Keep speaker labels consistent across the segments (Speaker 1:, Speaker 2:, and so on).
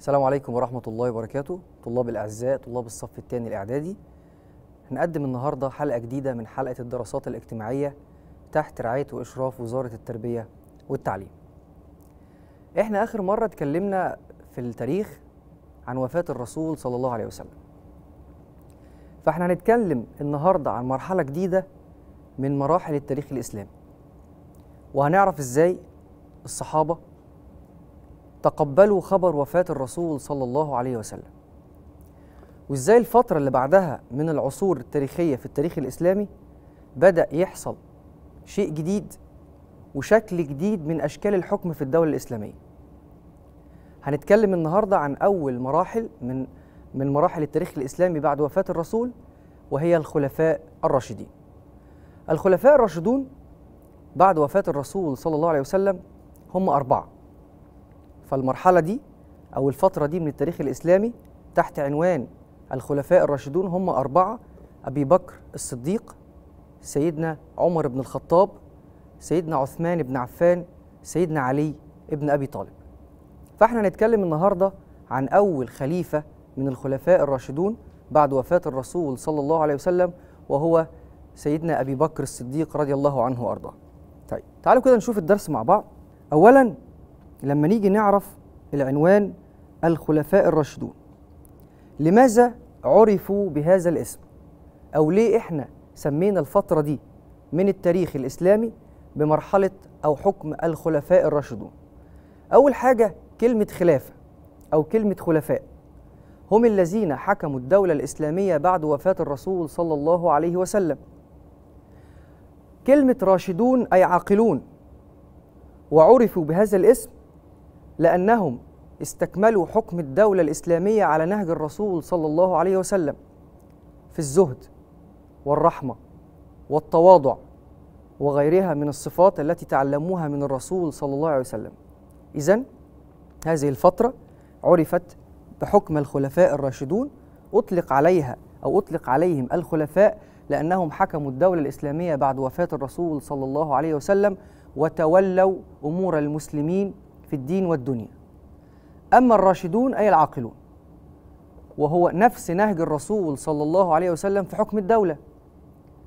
Speaker 1: السلام عليكم ورحمة الله وبركاته طلاب الأعزاء طلاب الصف الثاني الإعدادي هنقدم النهاردة حلقة جديدة من حلقة الدراسات الاجتماعية تحت رعاية وإشراف وزارة التربية والتعليم إحنا آخر مرة اتكلمنا في التاريخ عن وفاة الرسول صلى الله عليه وسلم فإحنا هنتكلم النهاردة عن مرحلة جديدة من مراحل التاريخ الإسلامي وهنعرف إزاي الصحابة تقبلوا خبر وفاة الرسول صلى الله عليه وسلم وإزاي الفترة اللي بعدها من العصور التاريخية في التاريخ الإسلامي بدأ يحصل شيء جديد وشكل جديد من أشكال الحكم في الدولة الإسلامية هنتكلم النهاردة عن أول مراحل من من مراحل التاريخ الإسلامي بعد وفاة الرسول وهي الخلفاء الراشدين الخلفاء الراشدون بعد وفاة الرسول صلى الله عليه وسلم هم أربعة فالمرحلة دي أو الفترة دي من التاريخ الإسلامي تحت عنوان الخلفاء الراشدون هم أربعة أبي بكر الصديق سيدنا عمر بن الخطاب سيدنا عثمان بن عفان سيدنا علي بن أبي طالب فإحنا هنتكلم النهاردة عن أول خليفة من الخلفاء الراشدون بعد وفاة الرسول صلى الله عليه وسلم وهو سيدنا أبي بكر الصديق رضي الله عنه وأرضاه طيب تعالوا كده نشوف الدرس مع بعض أولا لما نيجي نعرف العنوان الخلفاء الراشدون لماذا عرفوا بهذا الاسم او ليه احنا سمينا الفتره دي من التاريخ الاسلامي بمرحله او حكم الخلفاء الراشدون اول حاجه كلمه خلافه او كلمه خلفاء هم الذين حكموا الدوله الاسلاميه بعد وفاه الرسول صلى الله عليه وسلم كلمه راشدون اي عاقلون وعرفوا بهذا الاسم لأنهم استكملوا حكم الدولة الإسلامية على نهج الرسول صلى الله عليه وسلم في الزهد والرحمة والتواضع وغيرها من الصفات التي تعلموها من الرسول صلى الله عليه وسلم إذا هذه الفترة عرفت بحكم الخلفاء الراشدون أطلق عليها أو أطلق عليهم الخلفاء لأنهم حكموا الدولة الإسلامية بعد وفاة الرسول صلى الله عليه وسلم وتولوا أمور المسلمين في الدين والدنيا أما الراشدون أي العاقلون وهو نفس نهج الرسول صلى الله عليه وسلم في حكم الدولة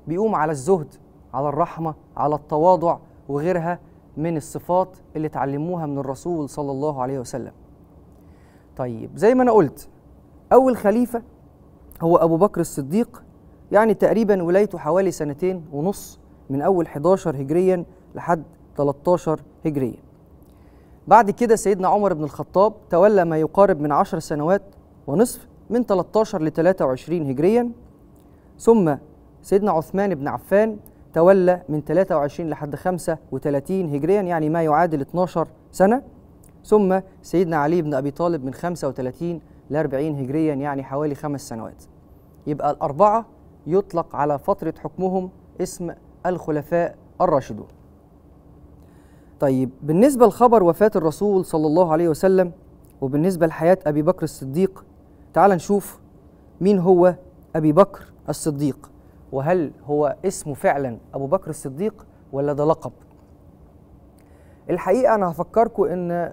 Speaker 1: بيقوم على الزهد على الرحمة على التواضع وغيرها من الصفات اللي اتعلموها من الرسول صلى الله عليه وسلم طيب زي ما أنا قلت أول خليفة هو أبو بكر الصديق يعني تقريبا ولايته حوالي سنتين ونص من أول 11 هجريا لحد 13 هجريا بعد كده سيدنا عمر بن الخطاب تولى ما يقارب من عشر سنوات ونصف من 13 ل 23 هجريا ثم سيدنا عثمان بن عفان تولى من 23 لحد 35 هجريا يعني ما يعادل 12 سنة ثم سيدنا علي بن أبي طالب من 35 ل 40 هجريا يعني حوالي خمس سنوات يبقى الأربعة يطلق على فترة حكمهم اسم الخلفاء الراشدون طيب بالنسبة لخبر وفاة الرسول صلى الله عليه وسلم وبالنسبة لحياة أبي بكر الصديق تعال نشوف مين هو أبي بكر الصديق وهل هو اسمه فعلا أبو بكر الصديق ولا ده لقب الحقيقة أنا هفكركم أن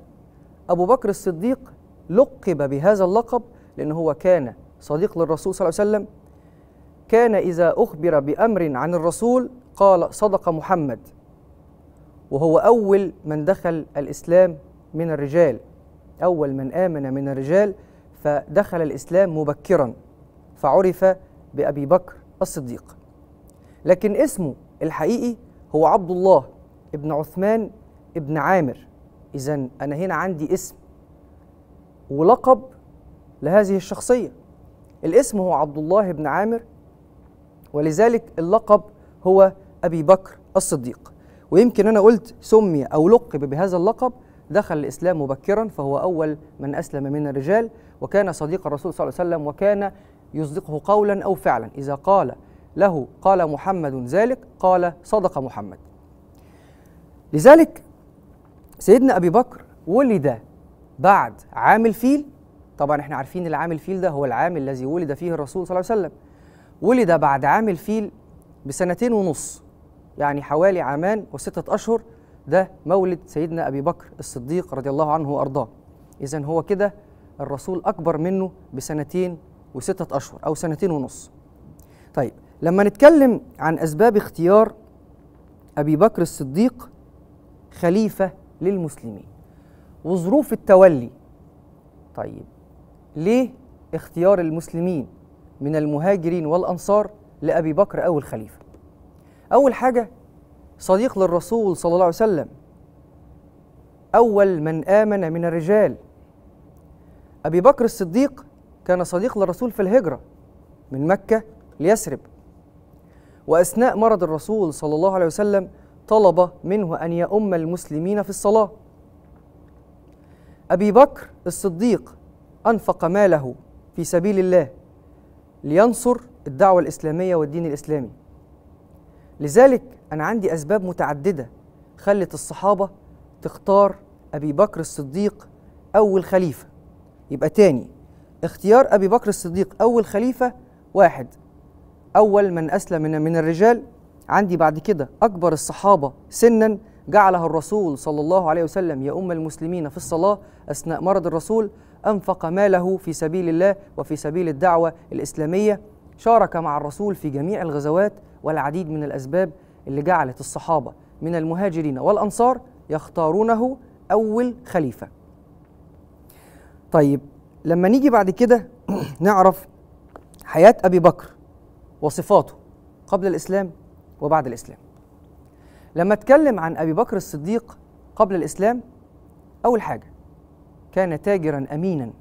Speaker 1: أبو بكر الصديق لقب بهذا اللقب لأن هو كان صديق للرسول صلى الله عليه وسلم كان إذا أخبر بأمر عن الرسول قال صدق محمد وهو أول من دخل الإسلام من الرجال أول من آمن من الرجال فدخل الإسلام مبكرا فعرف بأبي بكر الصديق لكن اسمه الحقيقي هو عبد الله ابن عثمان ابن عامر إذا أنا هنا عندي اسم ولقب لهذه الشخصية الاسم هو عبد الله بن عامر ولذلك اللقب هو أبي بكر الصديق ويمكن أنا قلت سمي أو لقب بهذا اللقب دخل الإسلام مبكرا فهو أول من أسلم من الرجال وكان صديق الرسول صلى الله عليه وسلم وكان يصدقه قولا أو فعلا إذا قال له قال محمد ذلك قال صدق محمد لذلك سيدنا أبي بكر ولد بعد عام الفيل طبعا احنا عارفين العام الفيل ده هو العام الذي ولد فيه الرسول صلى الله عليه وسلم ولد بعد عام الفيل بسنتين ونص يعني حوالي عامان وستة أشهر ده مولد سيدنا أبي بكر الصديق رضي الله عنه وأرضاه إذا هو كده الرسول أكبر منه بسنتين وستة أشهر أو سنتين ونص طيب لما نتكلم عن أسباب اختيار أبي بكر الصديق خليفة للمسلمين وظروف التولي طيب ليه اختيار المسلمين من المهاجرين والأنصار لأبي بكر أول خليفة أول حاجة صديق للرسول صلى الله عليه وسلم أول من آمن من الرجال أبي بكر الصديق كان صديق للرسول في الهجرة من مكة ليثرب وأثناء مرض الرسول صلى الله عليه وسلم طلب منه أن يؤم المسلمين في الصلاة أبي بكر الصديق أنفق ماله في سبيل الله لينصر الدعوة الإسلامية والدين الإسلامي لذلك أنا عندي أسباب متعددة خلت الصحابة تختار أبي بكر الصديق أول خليفة يبقى تاني اختيار أبي بكر الصديق أول خليفة واحد أول من أسلم من, الرجال عندي بعد كده أكبر الصحابة سنا جعلها الرسول صلى الله عليه وسلم يا أم المسلمين في الصلاة أثناء مرض الرسول أنفق ماله في سبيل الله وفي سبيل الدعوة الإسلامية شارك مع الرسول في جميع الغزوات والعديد من الأسباب اللي جعلت الصحابة من المهاجرين والأنصار يختارونه أول خليفة طيب لما نيجي بعد كده نعرف حياة أبي بكر وصفاته قبل الإسلام وبعد الإسلام لما اتكلم عن أبي بكر الصديق قبل الإسلام أول حاجة كان تاجرا أمينا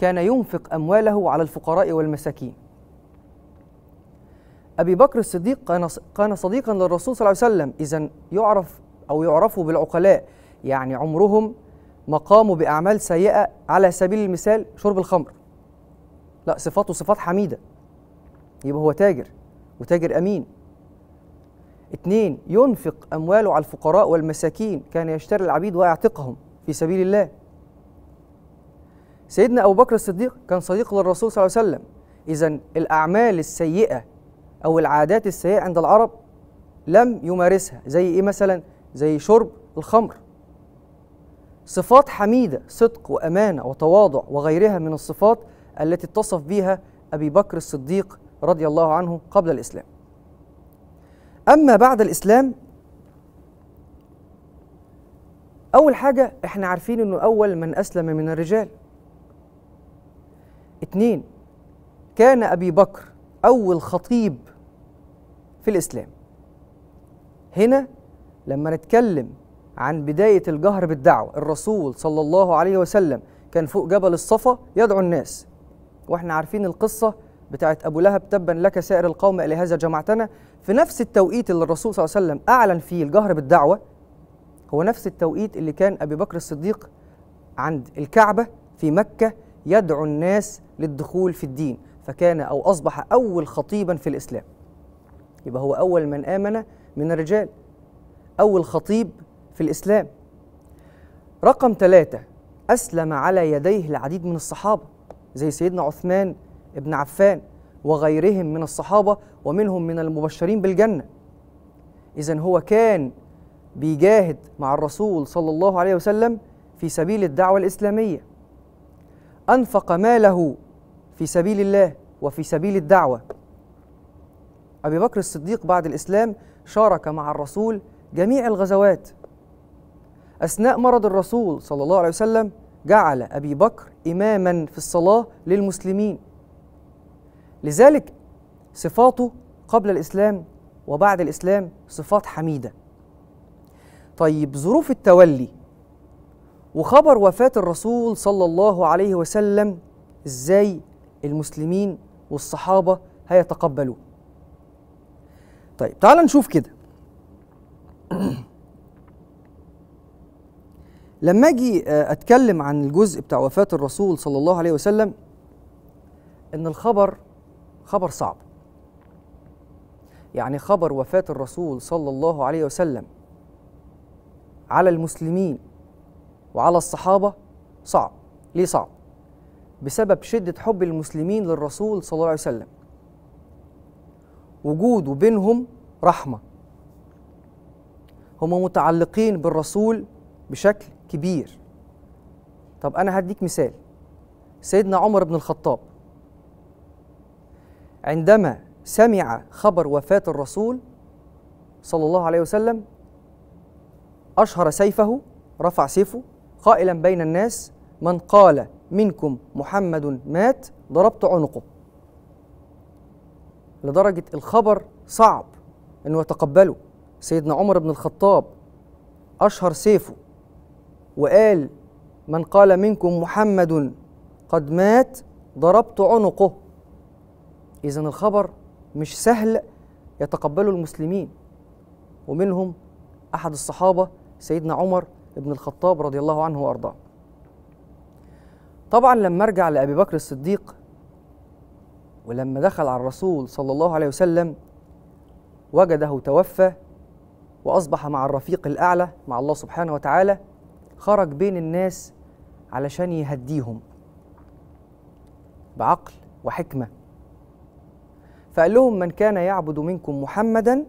Speaker 1: كان ينفق أمواله على الفقراء والمساكين أبي بكر الصديق كان صديقا للرسول صلى الله عليه وسلم إذا يعرف أو يعرفوا بالعقلاء يعني عمرهم ما قاموا بأعمال سيئة على سبيل المثال شرب الخمر لا صفاته صفات حميدة يبقى هو تاجر وتاجر أمين اتنين ينفق أمواله على الفقراء والمساكين كان يشتري العبيد ويعتقهم في سبيل الله سيدنا أبو بكر الصديق كان صديق للرسول صلى الله عليه وسلم إذا الأعمال السيئة أو العادات السيئة عند العرب لم يمارسها زي إيه مثلا زي شرب الخمر صفات حميدة صدق وأمانة وتواضع وغيرها من الصفات التي اتصف بها أبي بكر الصديق رضي الله عنه قبل الإسلام أما بعد الإسلام أول حاجة إحنا عارفين إنه أول من أسلم من الرجال اتنين كان أبي بكر أول خطيب في الإسلام هنا لما نتكلم عن بداية الجهر بالدعوة الرسول صلى الله عليه وسلم كان فوق جبل الصفا يدعو الناس واحنا عارفين القصة بتاعت أبو لهب تبا لك سائر القوم لهذا جمعتنا في نفس التوقيت اللي الرسول صلى الله عليه وسلم أعلن فيه الجهر بالدعوة هو نفس التوقيت اللي كان أبي بكر الصديق عند الكعبة في مكة يدعو الناس للدخول في الدين فكان أو أصبح أول خطيبا في الإسلام يبقى هو أول من آمن من الرجال أول خطيب في الإسلام رقم ثلاثة أسلم على يديه العديد من الصحابة زي سيدنا عثمان ابن عفان وغيرهم من الصحابة ومنهم من المبشرين بالجنة إذا هو كان بيجاهد مع الرسول صلى الله عليه وسلم في سبيل الدعوة الإسلامية أنفق ماله في سبيل الله وفي سبيل الدعوة أبي بكر الصديق بعد الإسلام شارك مع الرسول جميع الغزوات أثناء مرض الرسول صلى الله عليه وسلم جعل أبي بكر إماما في الصلاة للمسلمين لذلك صفاته قبل الإسلام وبعد الإسلام صفات حميدة طيب ظروف التولي وخبر وفاة الرسول صلى الله عليه وسلم ازاي المسلمين والصحابة هيتقبلوه طيب تعال نشوف كده لما اجي آه، اتكلم عن الجزء بتاع وفاة الرسول صلى الله عليه وسلم ان الخبر خبر صعب يعني خبر وفاة الرسول صلى الله عليه وسلم على المسلمين وعلى الصحابة صعب ليه صعب بسبب شدة حب المسلمين للرسول صلى الله عليه وسلم وجوده بينهم رحمة هم متعلقين بالرسول بشكل كبير طب أنا هديك مثال سيدنا عمر بن الخطاب عندما سمع خبر وفاة الرسول صلى الله عليه وسلم أشهر سيفه رفع سيفه قائلا بين الناس من قال منكم محمد مات ضربت عنقه لدرجة الخبر صعب أنه يتقبله سيدنا عمر بن الخطاب أشهر سيفه وقال من قال منكم محمد قد مات ضربت عنقه إذا الخبر مش سهل يتقبله المسلمين ومنهم أحد الصحابة سيدنا عمر ابن الخطاب رضي الله عنه وارضاه طبعا لما ارجع لابي بكر الصديق ولما دخل على الرسول صلى الله عليه وسلم وجده توفى واصبح مع الرفيق الاعلى مع الله سبحانه وتعالى خرج بين الناس علشان يهديهم بعقل وحكمه فقال لهم من كان يعبد منكم محمدا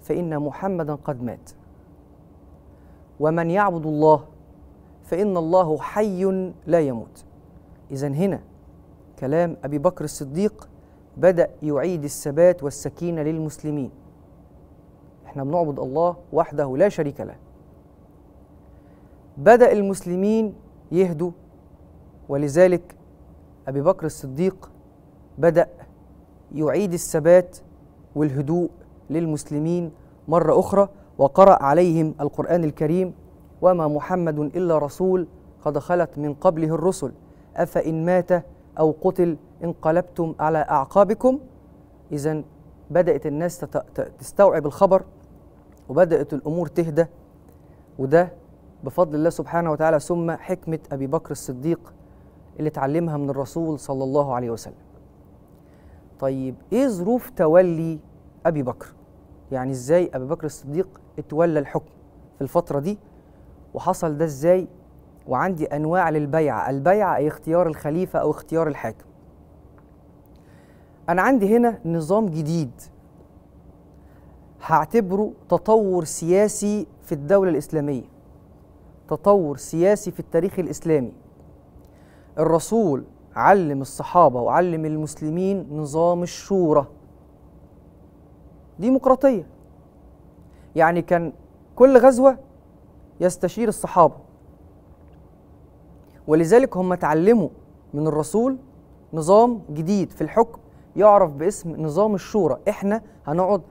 Speaker 1: فان محمدا قد مات ومن يعبد الله فإن الله حي لا يموت إذا هنا كلام أبي بكر الصديق بدأ يعيد الثبات والسكينة للمسلمين احنا بنعبد الله وحده لا شريك له بدأ المسلمين يهدوا ولذلك أبي بكر الصديق بدأ يعيد الثبات والهدوء للمسلمين مرة أخرى وقرأ عليهم القرآن الكريم وما محمد إلا رسول قد خلت من قبله الرسل أفإن مات أو قتل انقلبتم على أعقابكم إذا بدأت الناس تستوعب الخبر وبدأت الأمور تهدى وده بفضل الله سبحانه وتعالى ثم حكمة أبي بكر الصديق اللي اتعلمها من الرسول صلى الله عليه وسلم طيب إيه ظروف تولي أبي بكر يعني إزاي أبي بكر الصديق اتولى الحكم في الفترة دي وحصل ده ازاي وعندي أنواع للبيعة البيعة أي اختيار الخليفة أو اختيار الحاكم أنا عندي هنا نظام جديد هعتبره تطور سياسي في الدولة الإسلامية تطور سياسي في التاريخ الإسلامي الرسول علم الصحابة وعلم المسلمين نظام الشورى ديمقراطية يعني كان كل غزوة يستشير الصحابة ولذلك هم اتعلموا من الرسول نظام جديد في الحكم يعرف باسم نظام الشورى احنا هنقعد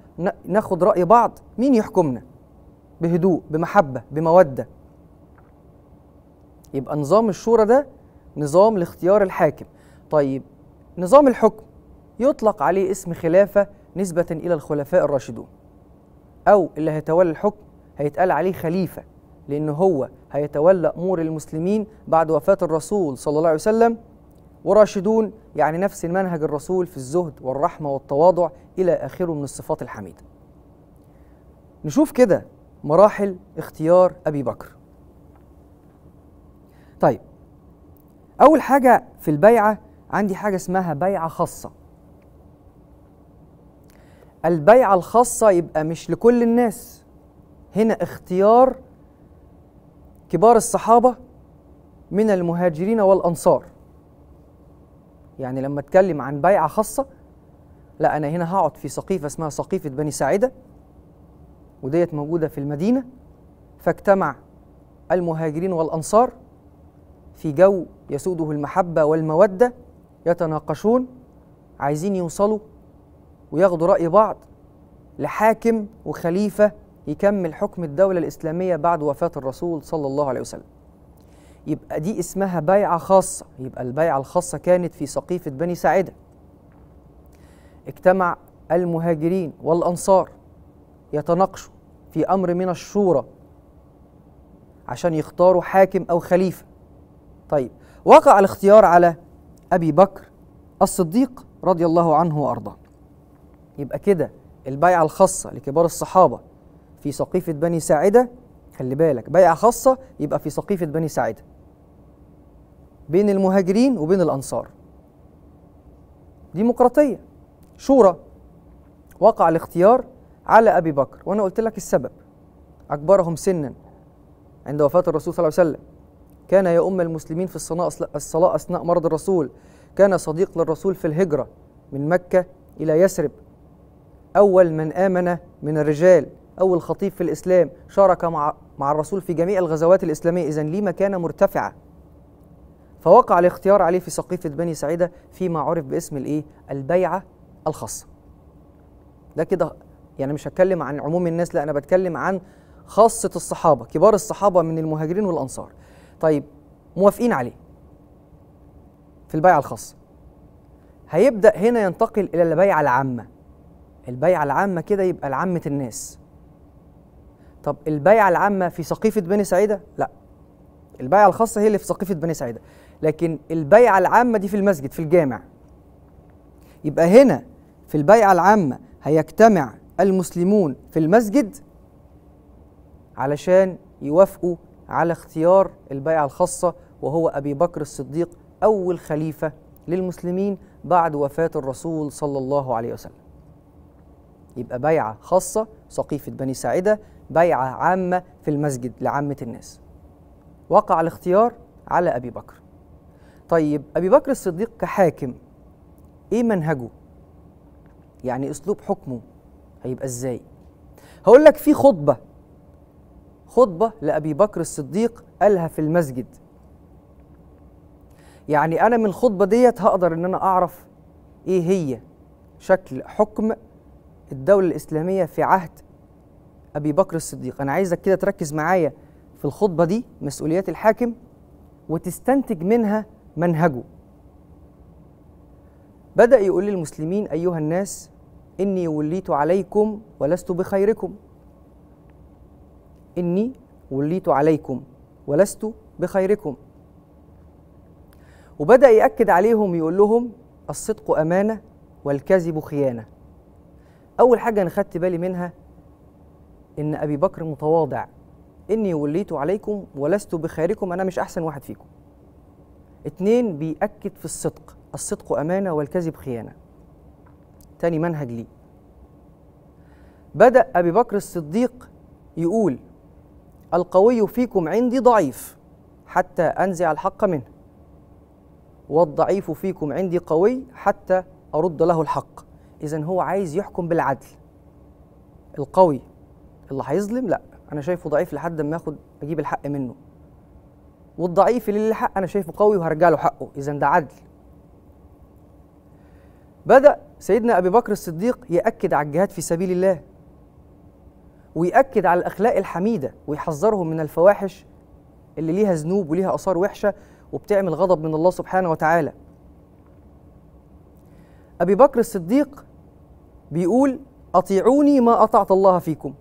Speaker 1: ناخد رأي بعض مين يحكمنا بهدوء بمحبة بمودة يبقى نظام الشورى ده نظام لاختيار الحاكم طيب نظام الحكم يطلق عليه اسم خلافة نسبة إلى الخلفاء الراشدون أو اللي هيتولى الحكم هيتقال عليه خليفة لأن هو هيتولى أمور المسلمين بعد وفاة الرسول صلى الله عليه وسلم وراشدون يعني نفس منهج الرسول في الزهد والرحمة والتواضع إلى آخره من الصفات الحميدة نشوف كده مراحل اختيار أبي بكر طيب أول حاجة في البيعة عندي حاجة اسمها بيعة خاصة البيعة الخاصة يبقى مش لكل الناس هنا اختيار كبار الصحابة من المهاجرين والأنصار يعني لما اتكلم عن بيعة خاصة لا أنا هنا هقعد في سقيفة اسمها سقيفة بني ساعدة وديت موجودة في المدينة فاجتمع المهاجرين والأنصار في جو يسوده المحبة والمودة يتناقشون عايزين يوصلوا وياخدوا رأي بعض لحاكم وخليفة يكمل حكم الدولة الإسلامية بعد وفاة الرسول صلى الله عليه وسلم يبقى دي اسمها بيعة خاصة يبقى البيعة الخاصة كانت في سقيفة بني ساعدة اجتمع المهاجرين والأنصار يتناقشوا في أمر من الشورى عشان يختاروا حاكم أو خليفة طيب وقع الاختيار على أبي بكر الصديق رضي الله عنه وأرضاه يبقى كده البيعة الخاصة لكبار الصحابة في سقيفة بني ساعدة خلي بالك بيعة خاصة يبقى في سقيفة بني ساعدة بين المهاجرين وبين الأنصار ديمقراطية شورى وقع الاختيار على أبي بكر وأنا قلت لك السبب أكبرهم سنا عند وفاة الرسول صلى الله عليه وسلم كان يؤم المسلمين في الصلاة الصلاة أثناء مرض الرسول كان صديق للرسول في الهجرة من مكة إلى يثرب أول من آمن من الرجال أول خطيب في الإسلام شارك مع, مع الرسول في جميع الغزوات الإسلامية إذا ليه مكانة مرتفعة فوقع الاختيار عليه في سقيفة بني سعيدة فيما عرف باسم الإيه؟ البيعة الخاصة ده كده يعني مش هتكلم عن عموم الناس لا أنا بتكلم عن خاصة الصحابة كبار الصحابة من المهاجرين والأنصار طيب موافقين عليه في البيعة الخاصة هيبدأ هنا ينتقل إلى البيعة العامة البيعة العامة كده يبقى لعامة الناس طب البيعة العامة في سقيفة بني سعيدة؟ لا البيعة الخاصة هي اللي في سقيفة بني سعيدة لكن البيعة العامة دي في المسجد في الجامع يبقى هنا في البيعة العامة هيجتمع المسلمون في المسجد علشان يوافقوا على اختيار البيعة الخاصة وهو أبي بكر الصديق أول خليفة للمسلمين بعد وفاة الرسول صلى الله عليه وسلم يبقى بيعة خاصة سقيفة بني ساعدة بيعة عامة في المسجد لعامة الناس وقع الاختيار على أبي بكر طيب أبي بكر الصديق كحاكم إيه منهجه يعني أسلوب حكمه هيبقى إزاي هقول لك في خطبة خطبة لأبي بكر الصديق قالها في المسجد يعني أنا من الخطبة ديت هقدر إن أنا أعرف إيه هي شكل حكم الدولة الإسلامية في عهد أبي بكر الصديق أنا عايزك كده تركز معايا في الخطبة دي مسؤوليات الحاكم وتستنتج منها منهجه بدأ يقول للمسلمين أيها الناس إني وليت عليكم ولست بخيركم إني وليت عليكم ولست بخيركم وبدأ يأكد عليهم يقول لهم الصدق أمانة والكذب خيانة اول حاجه انا خدت بالي منها ان ابي بكر متواضع اني وليت عليكم ولست بخيركم انا مش احسن واحد فيكم اتنين بيأكد في الصدق الصدق امانه والكذب خيانه تاني منهج ليه بدأ أبي بكر الصديق يقول القوي فيكم عندي ضعيف حتى أنزع الحق منه والضعيف فيكم عندي قوي حتى أرد له الحق اذا هو عايز يحكم بالعدل القوي اللي هيظلم لا انا شايفه ضعيف لحد ما اخد اجيب الحق منه والضعيف اللي له حق انا شايفه قوي وهرجع له حقه اذا ده عدل بدا سيدنا ابي بكر الصديق ياكد على الجهاد في سبيل الله ويأكد على الأخلاق الحميدة ويحذرهم من الفواحش اللي ليها ذنوب وليها آثار وحشة وبتعمل غضب من الله سبحانه وتعالى. أبي بكر الصديق بيقول أطيعوني ما أطعت الله فيكم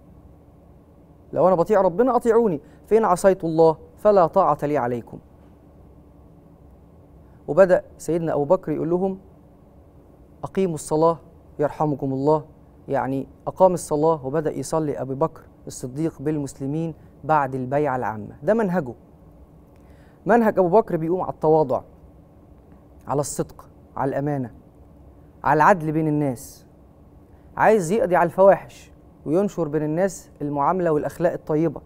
Speaker 1: لو أنا بطيع ربنا أطيعوني فإن عصيت الله فلا طاعة لي عليكم وبدأ سيدنا أبو بكر يقول لهم أقيموا الصلاة يرحمكم الله يعني أقام الصلاة وبدأ يصلي أبو بكر الصديق بالمسلمين بعد البيعة العامة ده منهجه منهج أبو بكر بيقوم على التواضع على الصدق على الأمانة على العدل بين الناس عايز يقضي على الفواحش وينشر بين الناس المعامله والاخلاق الطيبه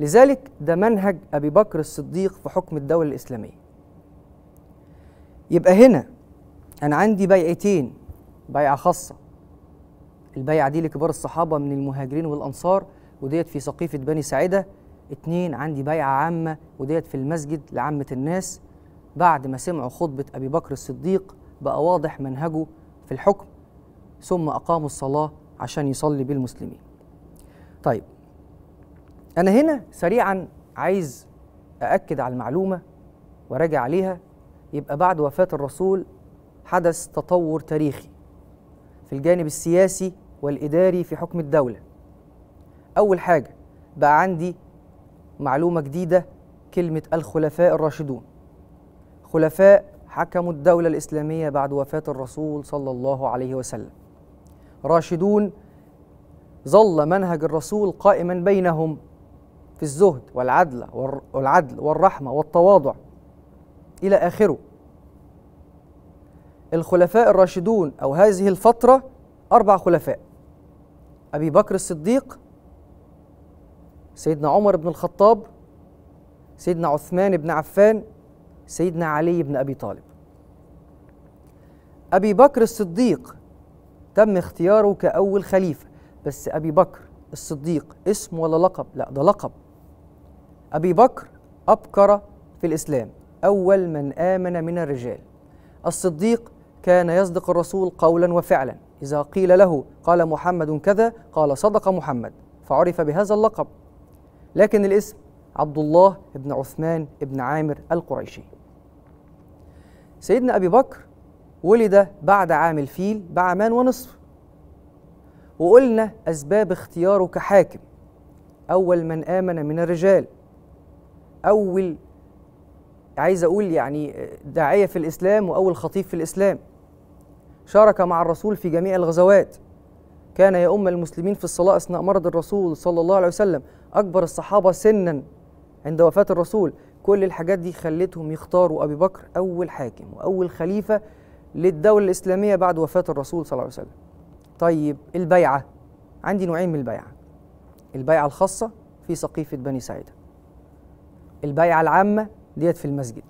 Speaker 1: لذلك ده منهج ابي بكر الصديق في حكم الدوله الاسلاميه يبقى هنا انا عندي بيعتين بيعه خاصه البيعه دي لكبار الصحابه من المهاجرين والانصار وديت في سقيفه بني ساعده اتنين عندي بيعه عامه وديت في المسجد لعامه الناس بعد ما سمعوا خطبه ابي بكر الصديق بقى واضح منهجه في الحكم ثم أقاموا الصلاة عشان يصلي بالمسلمين طيب أنا هنا سريعا عايز أأكد على المعلومة وراجع عليها يبقى بعد وفاة الرسول حدث تطور تاريخي في الجانب السياسي والإداري في حكم الدولة أول حاجة بقى عندي معلومة جديدة كلمة الخلفاء الراشدون خلفاء حكموا الدولة الإسلامية بعد وفاة الرسول صلى الله عليه وسلم راشدون ظل منهج الرسول قائما بينهم في الزهد والعدل والعدل والرحمة والتواضع إلى آخره الخلفاء الراشدون أو هذه الفترة أربع خلفاء أبي بكر الصديق سيدنا عمر بن الخطاب سيدنا عثمان بن عفان سيدنا علي بن أبي طالب أبي بكر الصديق تم اختياره كأول خليفة بس أبي بكر الصديق اسم ولا لقب؟ لا ده لقب أبي بكر أبكر في الإسلام أول من آمن من الرجال الصديق كان يصدق الرسول قولا وفعلا إذا قيل له قال محمد كذا قال صدق محمد فعرف بهذا اللقب لكن الاسم عبد الله بن عثمان بن عامر القريشي سيدنا أبي بكر ولد بعد عام الفيل بعامان ونصف وقلنا أسباب اختياره كحاكم أول من آمن من الرجال أول عايز أقول يعني داعية في الإسلام وأول خطيب في الإسلام شارك مع الرسول في جميع الغزوات كان يؤم المسلمين في الصلاة أثناء مرض الرسول صلى الله عليه وسلم أكبر الصحابة سنا عند وفاة الرسول كل الحاجات دي خلتهم يختاروا أبي بكر أول حاكم وأول خليفة للدولة الإسلامية بعد وفاة الرسول صلى الله عليه وسلم طيب البيعة عندي نوعين من البيعة البيعة الخاصة في سقيفة بني سعيدة البيعة العامة ديت في المسجد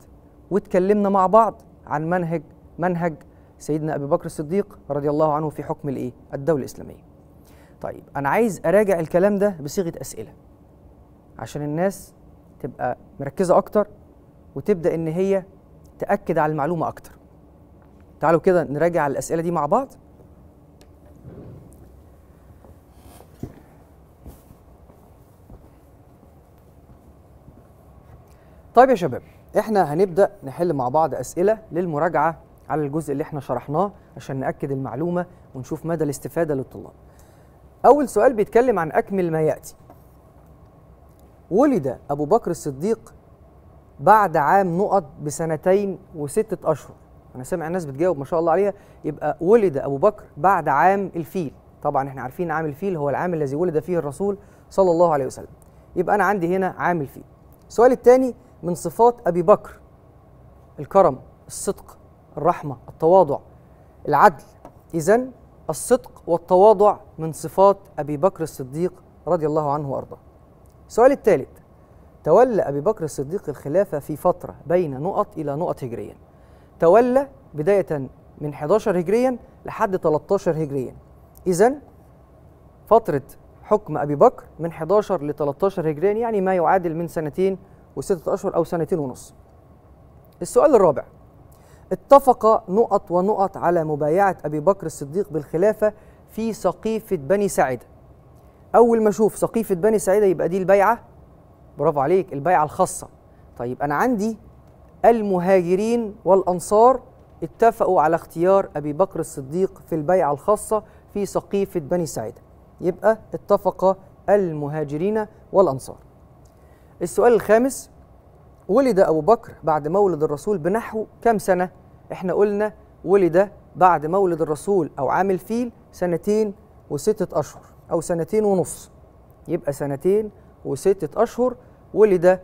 Speaker 1: واتكلمنا مع بعض عن منهج منهج سيدنا أبي بكر الصديق رضي الله عنه في حكم الإيه؟ الدولة الإسلامية طيب أنا عايز أراجع الكلام ده بصيغة أسئلة عشان الناس تبقى مركزة أكتر وتبدأ إن هي تأكد على المعلومة أكتر تعالوا كده نراجع الأسئلة دي مع بعض طيب يا شباب احنا هنبدأ نحل مع بعض أسئلة للمراجعة على الجزء اللي احنا شرحناه عشان نأكد المعلومة ونشوف مدى الاستفادة للطلاب أول سؤال بيتكلم عن أكمل ما يأتي ولد أبو بكر الصديق بعد عام نقط بسنتين وستة أشهر انا سامع الناس بتجاوب ما شاء الله عليها يبقى ولد ابو بكر بعد عام الفيل طبعا احنا عارفين عام الفيل هو العام الذي ولد فيه الرسول صلى الله عليه وسلم يبقى انا عندي هنا عام الفيل السؤال الثاني من صفات ابي بكر الكرم الصدق الرحمه التواضع العدل اذا الصدق والتواضع من صفات ابي بكر الصديق رضي الله عنه وارضاه السؤال الثالث تولى ابي بكر الصديق الخلافه في فتره بين نقط الى نقط هجريه تولى بداية من 11 هجريا لحد 13 هجريا إذا فترة حكم أبي بكر من 11 ل 13 هجريا يعني ما يعادل من سنتين وستة أشهر أو سنتين ونص السؤال الرابع اتفق نقط ونقط على مبايعة أبي بكر الصديق بالخلافة في سقيفة بني ساعدة أول ما أشوف سقيفة بني ساعدة يبقى دي البيعة برافو عليك البيعة الخاصة طيب أنا عندي المهاجرين والأنصار اتفقوا على اختيار أبي بكر الصديق في البيعة الخاصة في سقيفة بني سعيد يبقى اتفق المهاجرين والأنصار السؤال الخامس ولد أبو بكر بعد مولد الرسول بنحو كم سنة؟ احنا قلنا ولد بعد مولد الرسول أو عام الفيل سنتين وستة أشهر أو سنتين ونص يبقى سنتين وستة أشهر ولد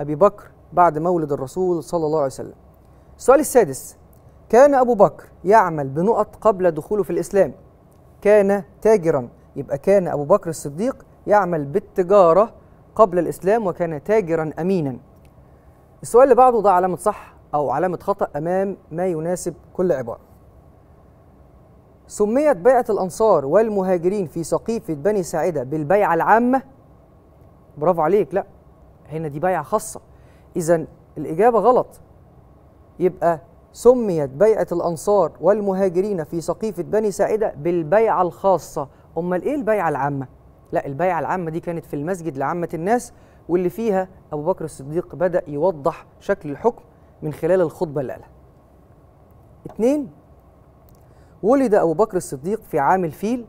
Speaker 1: أبي بكر بعد مولد الرسول صلى الله عليه وسلم السؤال السادس كان أبو بكر يعمل بنقط قبل دخوله في الإسلام كان تاجرا يبقى كان أبو بكر الصديق يعمل بالتجارة قبل الإسلام وكان تاجرا أمينا السؤال اللي بعده ده علامة صح أو علامة خطأ أمام ما يناسب كل عبارة سميت بيعة الأنصار والمهاجرين في سقيفة بني ساعدة بالبيعة العامة برافو عليك لا هنا دي بيعة خاصة إذا الإجابة غلط يبقى سميت بيعة الأنصار والمهاجرين في سقيفة بني ساعدة بالبيعة الخاصة أمال إيه البيعة العامة؟ لا البيعة العامة دي كانت في المسجد لعامة الناس واللي فيها أبو بكر الصديق بدأ يوضح شكل الحكم من خلال الخطبة اللي قالها اتنين ولد أبو بكر الصديق في عام الفيل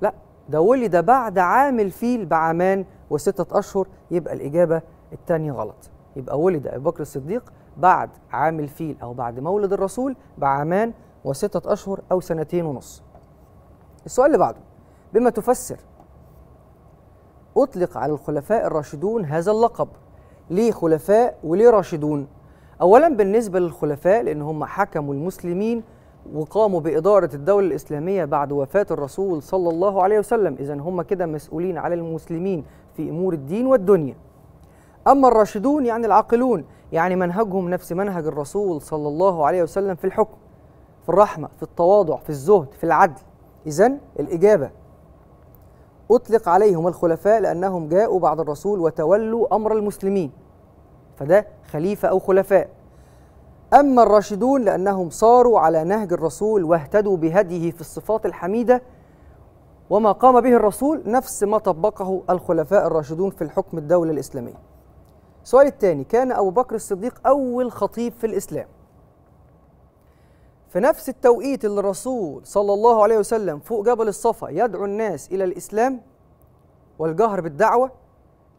Speaker 1: لا ده ولد بعد عام الفيل بعامان وستة أشهر يبقى الإجابة التانية غلط يبقى ولد أبو بكر الصديق بعد عام الفيل أو بعد مولد الرسول بعامان وستة أشهر أو سنتين ونص السؤال اللي بعده بما تفسر أطلق على الخلفاء الراشدون هذا اللقب ليه خلفاء وليه راشدون أولا بالنسبة للخلفاء لأن هم حكموا المسلمين وقاموا بإدارة الدولة الإسلامية بعد وفاة الرسول صلى الله عليه وسلم إذا هم كده مسؤولين على المسلمين في أمور الدين والدنيا أما الراشدون يعني العاقلون يعني منهجهم نفس منهج الرسول صلى الله عليه وسلم في الحكم في الرحمة في التواضع في الزهد في العدل إذا الإجابة أطلق عليهم الخلفاء لأنهم جاءوا بعد الرسول وتولوا أمر المسلمين فده خليفة أو خلفاء أما الراشدون لأنهم صاروا على نهج الرسول واهتدوا بهديه في الصفات الحميدة وما قام به الرسول نفس ما طبقه الخلفاء الراشدون في الحكم الدولة الإسلامية السؤال الثاني كان أبو بكر الصديق أول خطيب في الإسلام في نفس التوقيت اللي الرسول صلى الله عليه وسلم فوق جبل الصفا يدعو الناس إلى الإسلام والجهر بالدعوة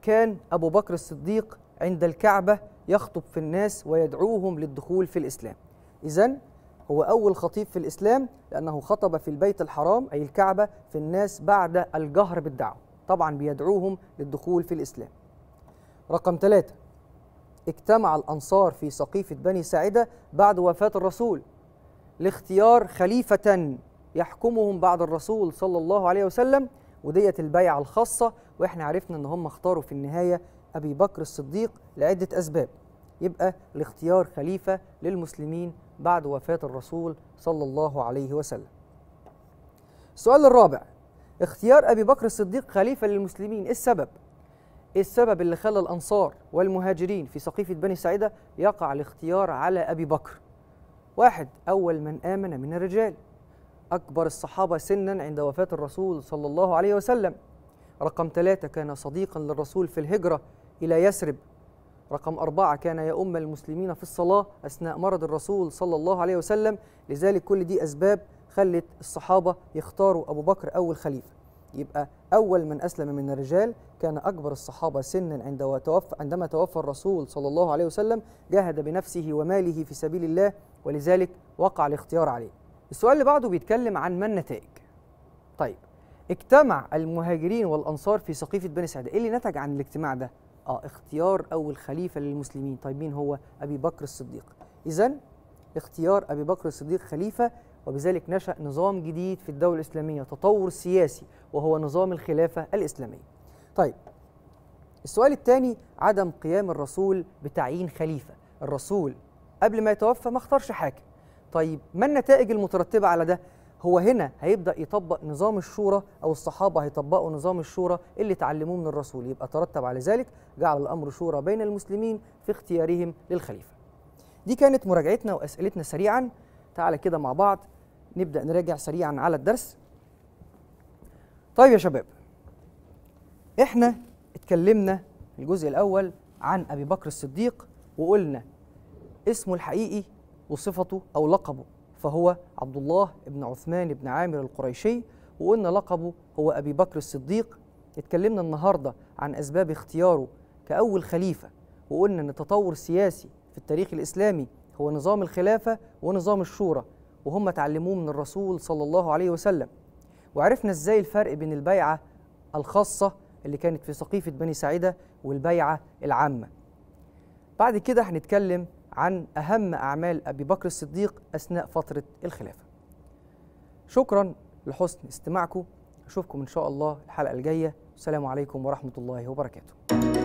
Speaker 1: كان أبو بكر الصديق عند الكعبة يخطب في الناس ويدعوهم للدخول في الإسلام إذا هو أول خطيب في الإسلام لأنه خطب في البيت الحرام أي الكعبة في الناس بعد الجهر بالدعوة طبعا بيدعوهم للدخول في الإسلام رقم ثلاثة اجتمع الأنصار في سقيفة بني ساعدة بعد وفاة الرسول لاختيار خليفة يحكمهم بعد الرسول صلى الله عليه وسلم وديت البيعة الخاصة وإحنا عرفنا إن هم اختاروا في النهاية أبي بكر الصديق لعدة أسباب يبقى لاختيار خليفة للمسلمين بعد وفاة الرسول صلى الله عليه وسلم السؤال الرابع اختيار أبي بكر الصديق خليفة للمسلمين إيه السبب؟ إيه السبب اللي خلى الأنصار والمهاجرين في سقيفة بني سعيدة يقع الاختيار على أبي بكر واحد أول من آمن من الرجال أكبر الصحابة سنا عند وفاة الرسول صلى الله عليه وسلم رقم ثلاثة كان صديقا للرسول في الهجرة إلى يثرب رقم أربعة كان يؤم المسلمين في الصلاة أثناء مرض الرسول صلى الله عليه وسلم لذلك كل دي أسباب خلت الصحابة يختاروا أبو بكر أول خليفة يبقى أول من أسلم من الرجال كان أكبر الصحابة سنا عند توفى عندما توفى الرسول صلى الله عليه وسلم جاهد بنفسه وماله في سبيل الله ولذلك وقع الاختيار عليه السؤال اللي بعده بيتكلم عن ما النتائج طيب اجتمع المهاجرين والأنصار في سقيفة بني سعد إيه اللي نتج عن الاجتماع ده؟ آه اختيار أول خليفة للمسلمين طيب مين هو؟ أبي بكر الصديق إذا اختيار أبي بكر الصديق خليفة وبذلك نشأ نظام جديد في الدولة الإسلامية تطور سياسي وهو نظام الخلافة الإسلامية طيب السؤال الثاني عدم قيام الرسول بتعيين خليفة الرسول قبل ما يتوفى ما اختارش حاكم طيب ما النتائج المترتبة على ده هو هنا هيبدا يطبق نظام الشورى او الصحابه هيطبقوا نظام الشورى اللي اتعلموه من الرسول يبقى ترتب على ذلك جعل الامر شورى بين المسلمين في اختيارهم للخليفه دي كانت مراجعتنا واسئلتنا سريعا تعالى كده مع بعض نبدأ نراجع سريعا على الدرس طيب يا شباب احنا اتكلمنا الجزء الأول عن أبي بكر الصديق وقلنا اسمه الحقيقي وصفته أو لقبه فهو عبد الله بن عثمان بن عامر القريشي وقلنا لقبه هو أبي بكر الصديق اتكلمنا النهاردة عن أسباب اختياره كأول خليفة وقلنا أن التطور السياسي في التاريخ الإسلامي هو نظام الخلافة ونظام الشورى وهم اتعلموه من الرسول صلى الله عليه وسلم وعرفنا ازاي الفرق بين البيعة الخاصة اللي كانت في سقيفة بني سعيدة والبيعة العامة بعد كده هنتكلم عن أهم أعمال أبي بكر الصديق أثناء فترة الخلافة شكرا لحسن استماعكم أشوفكم إن شاء الله الحلقة الجاية والسلام عليكم ورحمة الله وبركاته